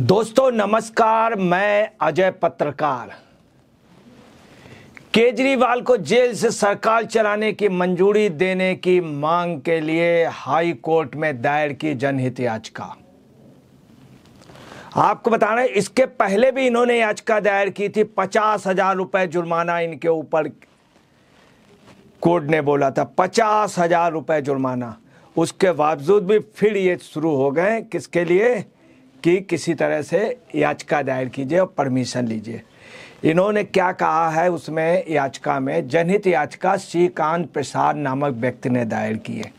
दोस्तों नमस्कार मैं अजय पत्रकार केजरीवाल को जेल से सरकार चलाने की मंजूरी देने की मांग के लिए हाई कोर्ट में दायर की जनहित याचिका आपको बता रहे इसके पहले भी इन्होंने याचिका दायर की थी पचास हजार रुपए जुर्माना इनके ऊपर कोर्ट ने बोला था पचास हजार रुपए जुर्माना उसके बावजूद भी फिर ये शुरू हो गए किसके लिए कि किसी तरह से याचिका दायर कीजिए और परमिशन लीजिए इन्होंने क्या कहा है उसमें याचिका में जनहित याचिका श्रीकांत प्रसाद नामक व्यक्ति ने दायर की है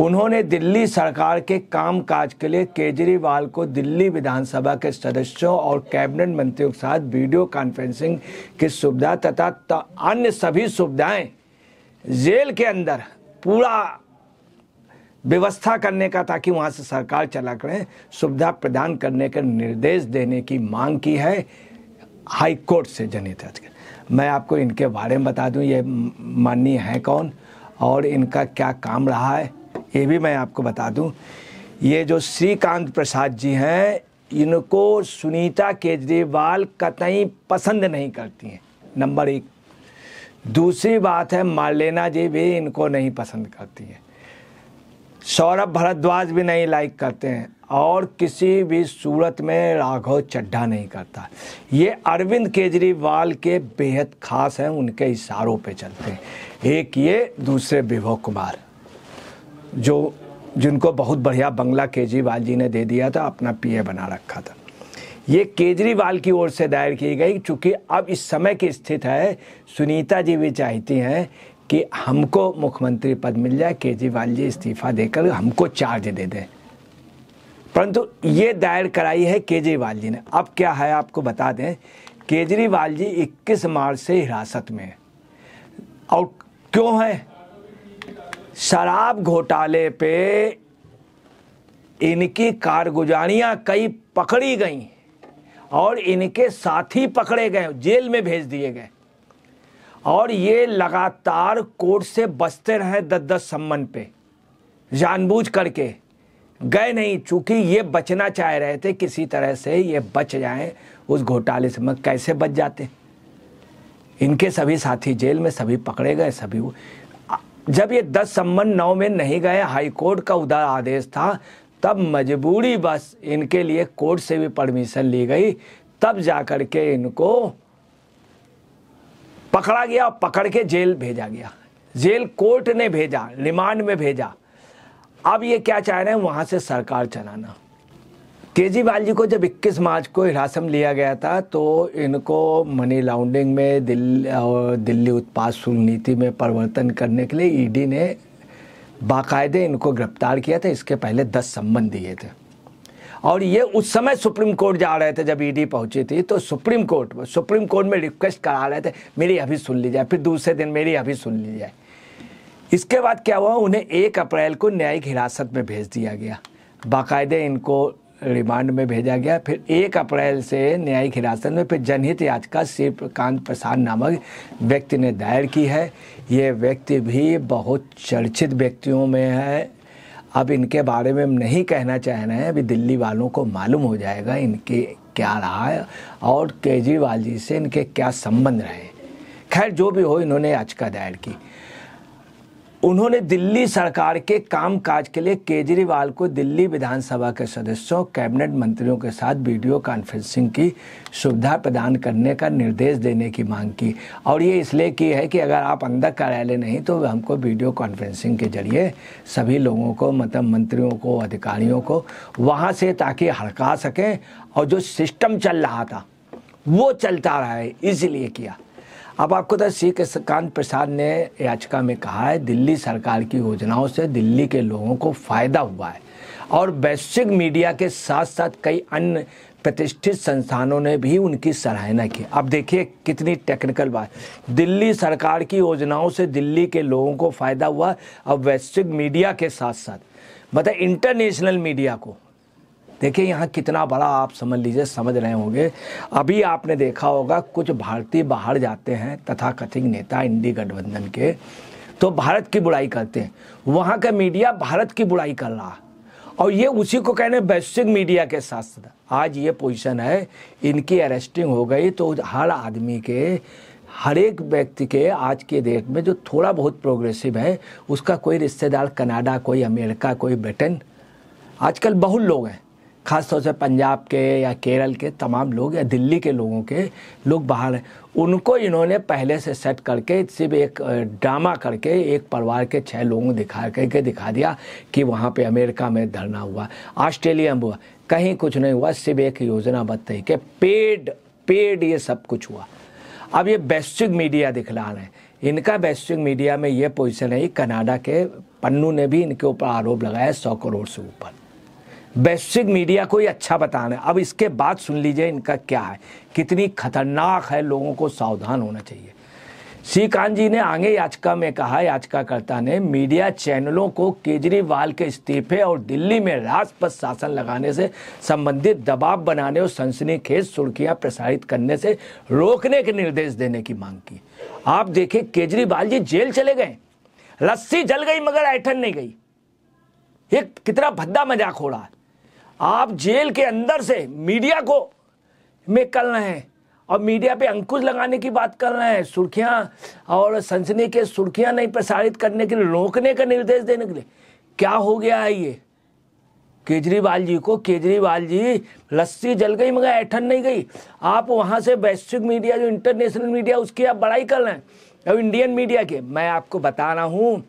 उन्होंने दिल्ली सरकार के कामकाज के लिए केजरीवाल को दिल्ली विधानसभा के सदस्यों और कैबिनेट मंत्रियों के साथ वीडियो कॉन्फ्रेंसिंग की सुविधा तथा अन्य सभी सुविधाएं जेल के अंदर पूरा व्यवस्था करने का ताकि वहाँ से सरकार चला करें सुविधा प्रदान करने का निर्देश देने की मांग की है हाई कोर्ट से जनित कल मैं आपको इनके बारे में बता दूं ये माननीय है कौन और इनका क्या काम रहा है ये भी मैं आपको बता दूं ये जो श्रीकांत प्रसाद जी हैं इनको सुनीता केजरीवाल कतई पसंद नहीं करती हैं नंबर एक दूसरी बात है मालेना जी भी इनको नहीं पसंद करती हैं सौरभ भरद्वाज भी नहीं लाइक करते हैं और किसी भी सूरत में राघव चड्ढा नहीं करता ये अरविंद केजरीवाल के बेहद खास हैं उनके इशारों पे चलते हैं एक ये दूसरे विभव कुमार जो जिनको बहुत बढ़िया बंगला केजरीवाल जी ने दे दिया था अपना पीए बना रखा था ये केजरीवाल की ओर से दायर की गई चूंकि अब इस समय की स्थिति है सुनीता जी भी चाहती हैं कि हमको मुख्यमंत्री पद मिल जाए केजरीवाल जी इस्तीफा देकर हमको चार्ज दे दें परंतु ये दायर कराई है केजरीवाल जी ने अब क्या है आपको बता दें केजरीवाल जी 21 मार्च से हिरासत में है और क्यों है शराब घोटाले पे इनकी कारगुजारियां कई पकड़ी गईं और इनके साथी पकड़े गए जेल में भेज दिए गए और ये लगातार कोर्ट से बचते रहे दस दस सम्मन पे जानबूझ करके गए नहीं चूंकि ये बचना चाह रहे थे किसी तरह से ये बच जाएं उस घोटाले से मैं कैसे बच जाते इनके सभी साथी जेल में सभी पकड़े गए सभी जब ये दस सम्मन नौ में नहीं गए हाई कोर्ट का उदार आदेश था तब मजबूरी बस इनके लिए कोर्ट से भी परमिशन ली गई तब जा कर के इनको पकड़ा गया पकड़ के जेल भेजा गया जेल कोर्ट ने भेजा रिमांड में भेजा अब ये क्या चाह रहे हैं वहां से सरकार चलाना केजरीवाल जी को जब 21 मार्च को हिरासम लिया गया था तो इनको मनी लॉन्ड्रिंग में दिल्ली और दिल्ली उत्पाद शुल्क नीति में परिवर्तन करने के लिए ईडी e ने बाकायदे इनको गिरफ्तार किया था इसके पहले 10 संबंध दिए थे और ये उस समय सुप्रीम कोर्ट जा रहे थे जब ईडी e पहुंची थी तो सुप्रीम कोर्ट में सुप्रीम कोर्ट में रिक्वेस्ट करा रहे थे मेरी अभी सुन ली जाए फिर दूसरे दिन मेरी अभी सुन ली जाए इसके बाद क्या हुआ उन्हें एक अप्रैल को न्यायिक हिरासत में भेज दिया गया बाकायदे इनको रिमांड में भेजा गया फिर एक अप्रैल से न्यायिक हिरासत में फिर जनहित याचिका श्री प्रकांत प्रसाद नामक व्यक्ति ने दायर की है ये व्यक्ति भी बहुत चर्चित व्यक्तियों में है अब इनके बारे में हम नहीं कहना चाह रहे हैं अभी दिल्ली वालों को मालूम हो जाएगा इनके क्या रहा है और केजरीवाल जी से इनके क्या संबंध रहे खैर जो भी हो इन्होंने याचिका दायर की उन्होंने दिल्ली सरकार के कामकाज के लिए केजरीवाल को दिल्ली विधानसभा के सदस्यों कैबिनेट मंत्रियों के साथ वीडियो कॉन्फ्रेंसिंग की सुविधा प्रदान करने का निर्देश देने की मांग की और ये इसलिए की है कि अगर आप अंदर कार्यालय नहीं तो हमको वीडियो कॉन्फ्रेंसिंग के जरिए सभी लोगों को मतलब मंत्रियों को अधिकारियों को वहाँ से ताकि हड़का सकें और जो सिस्टम चल रहा था वो चलता रहा है इसीलिए किया अब आपको तो सी कृष्णकांत प्रसाद ने याचिका में कहा है दिल्ली सरकार की योजनाओं से दिल्ली के लोगों को फायदा हुआ है और वैश्विक मीडिया के साथ साथ कई अन्य प्रतिष्ठित संस्थानों ने भी उनकी सराहना की अब देखिए कितनी टेक्निकल बात दिल्ली सरकार की योजनाओं से दिल्ली के लोगों को फायदा हुआ अब वैश्विक मीडिया के साथ साथ मतलब इंटरनेशनल मीडिया को देखिए यहाँ कितना बड़ा आप समझ लीजिए समझ रहे होंगे अभी आपने देखा होगा कुछ भारतीय बाहर जाते हैं तथा कथित नेता इंडी गठबंधन के तो भारत की बुराई करते हैं वहाँ का मीडिया भारत की बुराई कर रहा और ये उसी को कहने वैश्विक मीडिया के साथ साथ आज ये पोजिशन है इनकी अरेस्टिंग हो गई तो हर आदमी के हर एक व्यक्ति के आज के डेट में जो थोड़ा बहुत प्रोग्रेसिव है उसका कोई रिश्तेदार कनाडा कोई अमेरिका कोई ब्रिटेन आजकल बहुत लोग हैं ख़ासतौर से पंजाब के या केरल के तमाम लोग या दिल्ली के लोगों के लोग बाहर हैं उनको इन्होंने पहले से सेट करके सिर्फ एक ड्रामा करके एक परिवार के छः लोगों दिखा करके दिखा दिया कि वहाँ पे अमेरिका में धरना हुआ ऑस्ट्रेलिया में हुआ कहीं कुछ नहीं हुआ सिर्फ एक योजनाबद्ध तरीके पेड पेड ये सब कुछ हुआ अब ये वैश्विक मीडिया दिखला रहे हैं इनका वैश्विक मीडिया में ये पोजिशन है कनाडा के पन्नू ने भी इनके ऊपर आरोप लगाया सौ करोड़ से ऊपर वैश्विक मीडिया को ही अच्छा बताना है अब इसके बाद सुन लीजिए इनका क्या है कितनी खतरनाक है लोगों को सावधान होना चाहिए श्रीकांत जी ने आगे याचिका में कहा याचिकाकर्ता ने मीडिया चैनलों को केजरीवाल के इस्तीफे और दिल्ली में राजपथ शासन लगाने से संबंधित दबाव बनाने और सनसनीखेज सुर्खियां प्रसारित करने से रोकने के निर्देश देने की मांग की आप देखिए केजरीवाल जी जेल चले गए लस्सी जल गई मगर ऐठन नहीं गई एक कितना भद्दा मजाक हो रहा है आप जेल के अंदर से मीडिया को में कर रहे हैं और मीडिया पे अंकुश लगाने की बात कर रहे हैं सुर्खियां और सनसनी के सुर्खियां नहीं प्रसारित करने के लिए रोकने का निर्देश देने के लिए क्या हो गया है ये केजरीवाल जी को केजरीवाल जी लस्सी जल गई मगर ऐठन नहीं गई आप वहाँ से वैश्विक मीडिया जो इंटरनेशनल मीडिया उसकी आप बड़ाई कर रहे हैं अब इंडियन मीडिया के मैं आपको बता रहा हूँ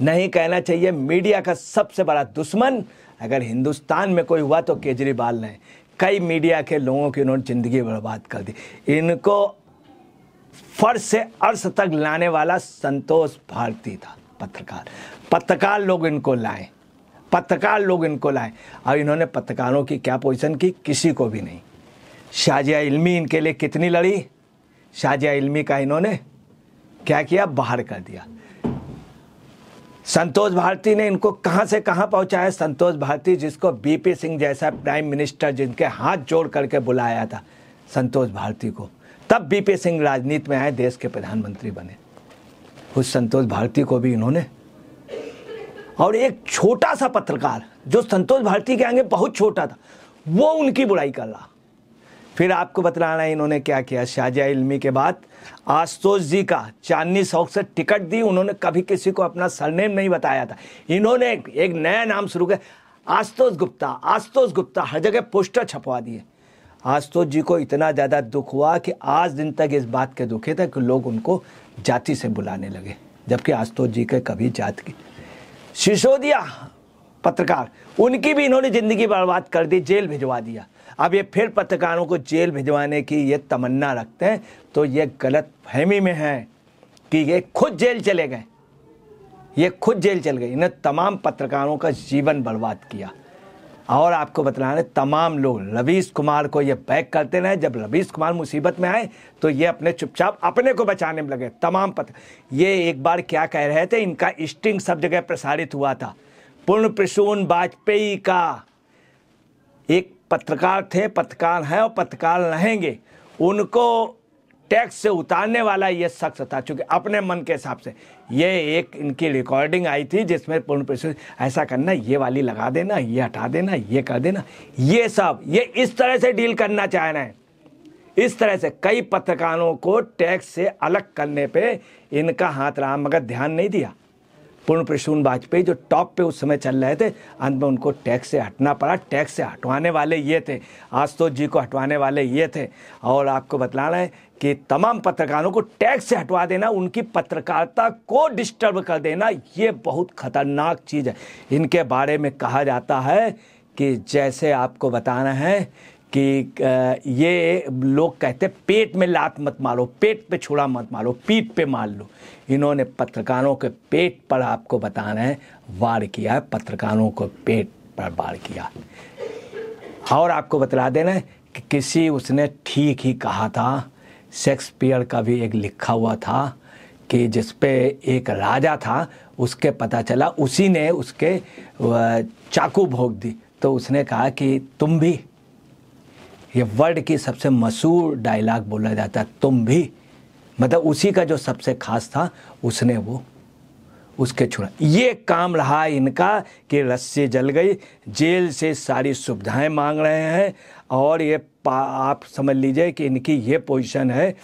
नहीं कहना चाहिए मीडिया का सबसे बड़ा दुश्मन अगर हिंदुस्तान में कोई हुआ तो केजरीवाल ने कई मीडिया के लोगों की उन्होंने ज़िंदगी बर्बाद कर दी इनको फर्श से अर्श तक लाने वाला संतोष भारती था पत्रकार पत्रकार लोग इनको लाए पत्रकार लोग इनको लाए और इन्होंने पत्रकारों की क्या पोजीशन की किसी को भी नहीं शाजिया इल्मी इनके लिए कितनी लड़ी शाजिया इल्मी का इन्होंने क्या किया बाहर कर दिया संतोष भारती ने इनको कहां से कहां पहुंचाया संतोष भारती जिसको बीपी सिंह जैसा प्राइम मिनिस्टर जिनके हाथ जोड़ करके बुलाया था संतोष भारती को तब बीपी सिंह राजनीति में आए देश के प्रधानमंत्री बने उस संतोष भारती को भी इन्होंने और एक छोटा सा पत्रकार जो संतोष भारती के आगे बहुत छोटा था वो उनकी बुराई कर रहा फिर आपको बतलाना इन्होंने क्या किया शाहजहा इलमी के बाद आशुतोष जी का चांदनी चौक से टिकट दी उन्होंने कभी किसी को अपना सरनेम नहीं बताया था इन्होंने एक नया नाम शुरू किया आशुतोष गुप्ता आशुतोष गुप्ता हर जगह पोस्टर छपवा दिए आशुतोष जी को इतना ज़्यादा दुख हुआ कि आज दिन तक इस बात के दुखे थे कि लोग उनको जाति से बुलाने लगे जबकि आशुतोष जी के कभी जात की सिसोदिया पत्रकार उनकी भी इन्होंने ज़िंदगी बर्बाद कर दी जेल भिजवा दिया अब ये फिर पत्रकारों को जेल भिजवाने की ये तमन्ना रखते हैं तो ये गलत फहमी में है कि ये खुद जेल चले गए ये खुद जेल चल गए इन्हें तमाम पत्रकारों का जीवन बर्बाद किया और आपको बतलाने तमाम लोग रवीश कुमार को ये बैक करते रहे जब रवीश कुमार मुसीबत में आए तो ये अपने चुपचाप अपने को बचाने में लगे तमाम पत्र ये एक बार क्या कह रहे थे इनका स्टिंग सब जगह प्रसारित हुआ था पूर्ण प्रसून वाजपेयी का एक पत्रकार थे पत्रकार हैं और पत्रकार रहेंगे उनको टैक्स से उतारने वाला ये शख्स था चूँकि अपने मन के हिसाब से ये एक इनकी रिकॉर्डिंग आई थी जिसमें पूर्ण परिषद ऐसा करना ये वाली लगा देना ये हटा देना ये कर देना ये सब ये इस तरह से डील करना चाह रहे हैं इस तरह से कई पत्रकारों को टैक्स से अलग करने पे इनका हाथ रहा मगर ध्यान नहीं दिया पूर्ण प्रसून वाजपेयी जो टॉप पे उस समय चल रहे थे अंत में उनको टैक्स से हटना पड़ा टैक्स से हटवाने वाले ये थे आशुतोष जी को हटवाने वाले ये थे और आपको बतलाना है कि तमाम पत्रकारों को टैक्स से हटवा देना उनकी पत्रकारिता को डिस्टर्ब कर देना ये बहुत खतरनाक चीज़ है इनके बारे में कहा जाता है कि जैसे आपको बताना है कि ये लोग कहते पेट में लात मत मारो पेट पे छुड़ा मत मारो पीठ पे मार लो इन्होंने पत्रकारों के पेट पर आपको बता रहे हैं वार किया है पत्रकारों को पेट पर वार किया और आपको बतला देना कि किसी उसने ठीक ही कहा था शेक्सपियर का भी एक लिखा हुआ था कि जिस पे एक राजा था उसके पता चला उसी ने उसके चाकू भोग दी तो उसने कहा कि तुम भी ये वर्ल्ड की सबसे मशहूर डायलॉग बोला जाता है तुम भी मतलब उसी का जो सबसे खास था उसने वो उसके छुड़ा ये काम रहा इनका कि रस्सी जल गई जेल से सारी सुविधाएं मांग रहे हैं और ये आप समझ लीजिए कि इनकी ये पोजीशन है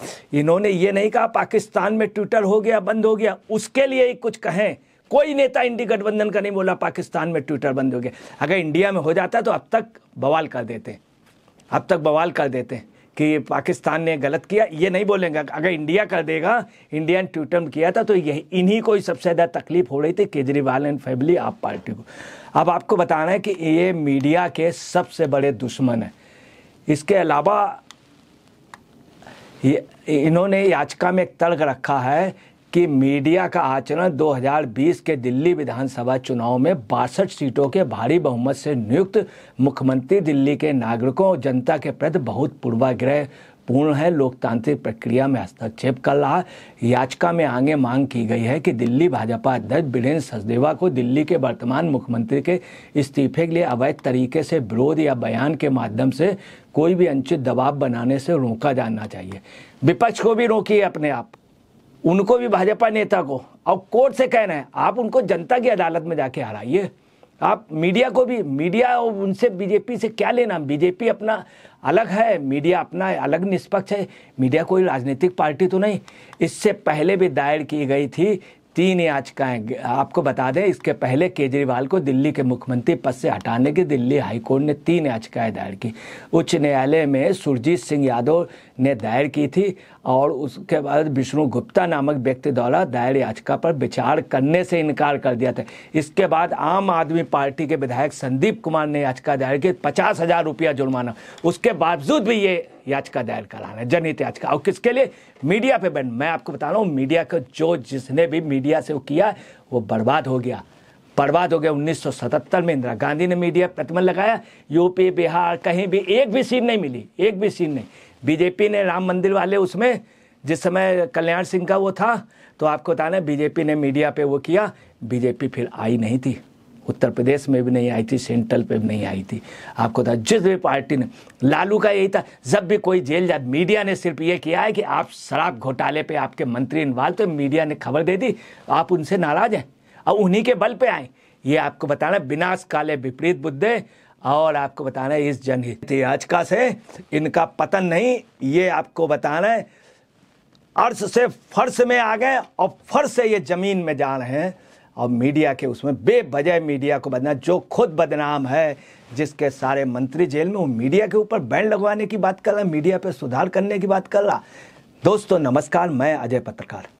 इन्होंने ये नहीं कहा पाकिस्तान में ट्विटर हो गया बंद हो गया उसके लिए ही कुछ कहें कोई नेता इंडी गठबंधन का नहीं बोला पाकिस्तान में ट्विटर बंद हो गया अगर इंडिया में हो जाता तो अब तक बवाल कर देते हैं अब तक बवाल कर देते हैं कि पाकिस्तान ने गलत किया ये नहीं बोलेंगे अगर इंडिया कर देगा इंडिया ने ट्विटर किया था तो यही इन्हीं को ही सबसे ज़्यादा तकलीफ हो रही थी Kejriwal and family AAP party को अब आपको बताना है कि ये मीडिया के सबसे बड़े दुश्मन हैं इसके अलावा ये इन्होंने याचिका में एक तर्क रखा है कि मीडिया का आचरण 2020 के दिल्ली विधानसभा चुनाव में बासठ सीटों के भारी बहुमत से नियुक्त मुख्यमंत्री दिल्ली के नागरिकों और जनता के प्रति बहुत पूर्वाग्रह पूर्ण है लोकतांत्रिक प्रक्रिया में हस्तक्षेप कर रहा याचिका में आगे मांग की गई है कि दिल्ली भाजपा अध्यक्ष बीरेन्द्र सचदेवा को दिल्ली के वर्तमान मुख्यमंत्री के इस्तीफे के लिए अवैध तरीके से विरोध या बयान के माध्यम से कोई भी अनुचित दबाव बनाने से रोका जाना चाहिए विपक्ष को भी रोकिए अपने आप उनको भी भाजपा नेता को और कोर्ट से कहना है आप उनको जनता की अदालत में जाके हराइए आप मीडिया को भी मीडिया और उनसे बीजेपी से क्या लेना बीजेपी अपना अलग है मीडिया अपना अलग निष्पक्ष है मीडिया कोई राजनीतिक पार्टी तो नहीं इससे पहले भी दायर की गई थी तीन याचिकाएं आपको बता दें इसके पहले केजरीवाल को दिल्ली के मुख्यमंत्री पद से हटाने की दिल्ली हाईकोर्ट ने तीन याचिकाएं दायर की उच्च न्यायालय में सुरजीत सिंह यादव ने दायर की थी और उसके बाद विष्णु गुप्ता नामक व्यक्ति द्वारा दायर याचिका पर विचार करने से इनकार कर दिया था इसके बाद आम आदमी पार्टी के विधायक संदीप कुमार ने याचिका दायर की पचास हजार रुपया जुर्माना उसके बावजूद भी ये याचिका दायर कराना है जनहित याचिका और किसके लिए मीडिया पे बैन मैं आपको बता रहा हूँ मीडिया का जो जिसने भी मीडिया से वो किया वो बर्बाद हो गया बर्बाद हो गया 1977 में इंदिरा गांधी ने मीडिया प्रतिबंध लगाया यूपी बिहार कहीं भी एक भी सीट नहीं मिली एक भी सीट नहीं बीजेपी ने राम मंदिर वाले उसमें जिस समय कल्याण सिंह का वो था तो आपको बताना बीजेपी ने मीडिया पे वो किया बीजेपी फिर आई नहीं थी उत्तर प्रदेश में भी नहीं आई थी सेंट्रल पे भी नहीं आई थी आपको था जिस भी पार्टी ने लालू का यही था जब भी कोई जेल जा मीडिया ने सिर्फ ये किया है कि आप शराब घोटाले पे आपके मंत्री इन्वाल्व तो मीडिया ने खबर दे दी आप उनसे नाराज हैं और उन्हीं के बल पे आए ये आपको बताना विनाश काले विपरीत बुद्धे और आपको बताना इस जनहित याचिका से इनका पतन नहीं ये आपको बताना है अर्श से फर्श में आ गए और फर्श से ये जमीन में जा रहे हैं और मीडिया के उसमें बेवजह मीडिया को बदनाम जो खुद बदनाम है जिसके सारे मंत्री जेल में वो मीडिया के ऊपर बैन लगवाने की बात कर रहा मीडिया पे सुधार करने की बात कर रहा दोस्तों नमस्कार मैं अजय पत्रकार